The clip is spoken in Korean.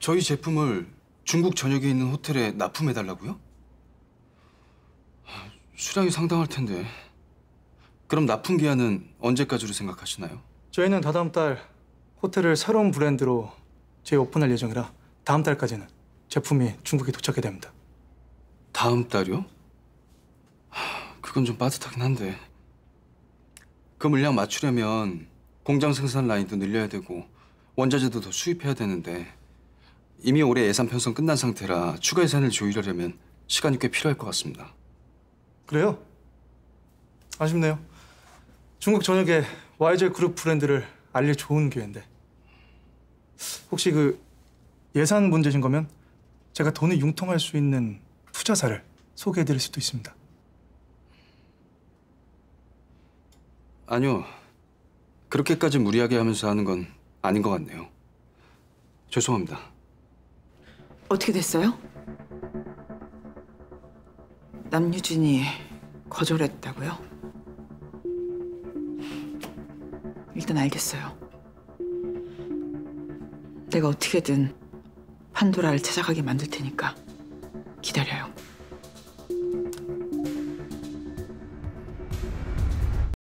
저희 제품을 중국 전역에 있는 호텔에 납품해달라고요? 수량이 상당할 텐데 그럼 납품 기한은 언제까지로 생각하시나요? 저희는 다다음 달 호텔을 새로운 브랜드로 재오픈할 예정이라 다음 달까지는 제품이 중국에 도착해 됩니다. 다음 달이요? 그건 좀 빠듯하긴 한데 그 물량 맞추려면 공장 생산 라인도 늘려야 되고 원자재도 더 수입해야 되는데 이미 올해 예산 편성 끝난 상태라 추가 예산을 조율하려면 시간이 꽤 필요할 것 같습니다. 그래요? 아쉽네요. 중국 전역에 YJ 그룹 브랜드를 알릴 좋은 기회인데 혹시 그 예산 문제신 거면 제가 돈을 융통할 수 있는 투자사를 소개해드릴 수도 있습니다. 아니요. 그렇게까지 무리하게 하면서 하는 건 아닌 것 같네요. 죄송합니다. 어떻게 됐어요? 남유진이 거절했다고요? 일단 알겠어요. 내가 어떻게든 판도라를 찾아가게 만들 테니까 기다려요.